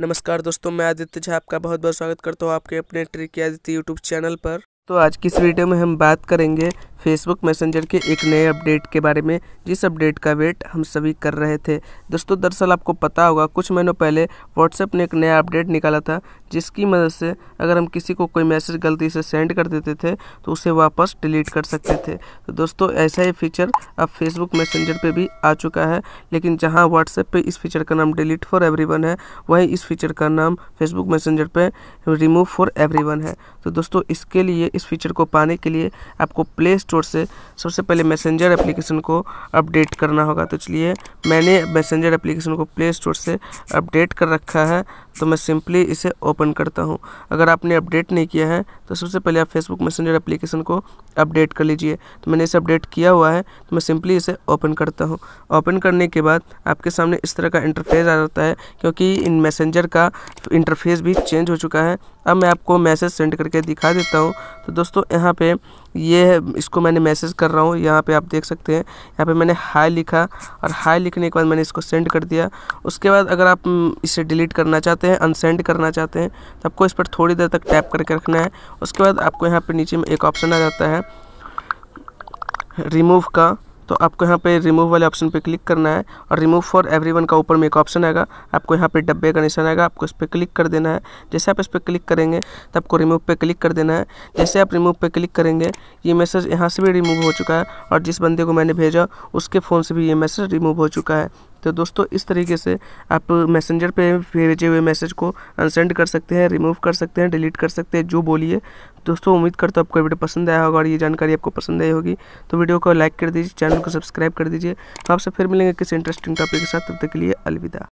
नमस्कार दोस्तों मैं आदित्य झा आपका बहुत बहुत स्वागत करता हूँ आपके अपने ट्रिक आदित्य यूट्यूब चैनल पर तो आज की इस वीडियो में हम बात करेंगे फेसबुक मैसेंजर के एक नए अपडेट के बारे में जिस अपडेट का वेट हम सभी कर रहे थे दोस्तों दरअसल आपको पता होगा कुछ महीनों पहले व्हाट्सएप ने एक नया अपडेट निकाला था जिसकी मदद से अगर हम किसी को कोई मैसेज गलती से सेंड कर देते थे तो उसे वापस डिलीट कर सकते थे तो दोस्तों ऐसा ही फीचर अब फेसबुक मैसेंजर पर भी आ चुका है लेकिन जहाँ व्हाट्सएप पर इस फीचर का नाम डिलीट फॉर एवरी है वहीं इस फीचर का नाम फेसबुक मैसेंजर पर रिमूव फॉर एवरी है तो दोस्तों इसके लिए इस फीचर को पाने के लिए आपको प्ले स्टोर स्टोर से सबसे पहले मैसेंजर एप्लीकेशन को अपडेट करना होगा तो चलिए मैंने मैसेंजर एप्लीकेशन को प्ले स्टोर से अपडेट कर रखा है तो मैं सिंपली इसे ओपन करता हूँ अगर आपने अपडेट नहीं किया है तो सबसे पहले आप फेसबुक मैसेंजर एप्लीकेशन को अपडेट कर लीजिए तो मैंने इसे अपडेट किया हुआ है तो मैं सिंपली इसे ओपन करता हूँ ओपन करने के बाद आपके सामने इस तरह का इंटरफेस आ जाता है क्योंकि इन मैसेंजर का इंटरफेस भी चेंज हो चुका है अब मैं आपको मैसेज सेंड करके दिखा देता हूँ तो दोस्तों यहाँ पे ये इसको इसको मैंने मैसेज कर रहा हूँ यहाँ पे आप देख सकते हैं यहाँ पे मैंने हाई लिखा और हाई लिखने के बाद मैंने इसको सेंड कर दिया उसके बाद अगर आप हम्म, इसे डिलीट करना चाहते हैं अनसेंड करना चाहते हैं तो आपको इस पर थोड़ी देर तक टैप करके रखना है उसके बाद आपको यहाँ पर नीचे में एक ऑप्शन आ जाता है रिमूव का तो आपको यहाँ पे रिमूव वाले ऑप्शन पे क्लिक करना है और रिमूव फॉर एवरीवन का ऊपर में एक ऑप्शन आएगा आपको यहाँ पे डब्बे का निशान आएगा आपको इस पर क्लिक कर देना है जैसे आप इस पर क्लिक करेंगे तो आपको रिमूव पे क्लिक कर देना है जैसे आप रिमूव पे क्लिक करेंगे ये मैसेज यहाँ से भी रिमूव हो चुका है और जिस बंदे को मैंने भेजा उसके फ़ोन से भी ये मैसेज रिमूव हो चुका है तो दोस्तों इस तरीके से आप मैसेंजर पे भेजे हुए मैसेज को अनसेंड कर सकते हैं रिमूव कर सकते हैं डिलीट कर सकते हैं जो बोलिए दोस्तों उम्मीद करता हूँ आपको वीडियो पसंद आया होगा और ये जानकारी आपको पसंद आई होगी तो वीडियो को लाइक कर दीजिए चैनल को सब्सक्राइब कर दीजिए तो आपसे फिर मिलेंगे किसी इंटरेस्टिंग टॉपिक के साथ तब तक के लिए अलविदा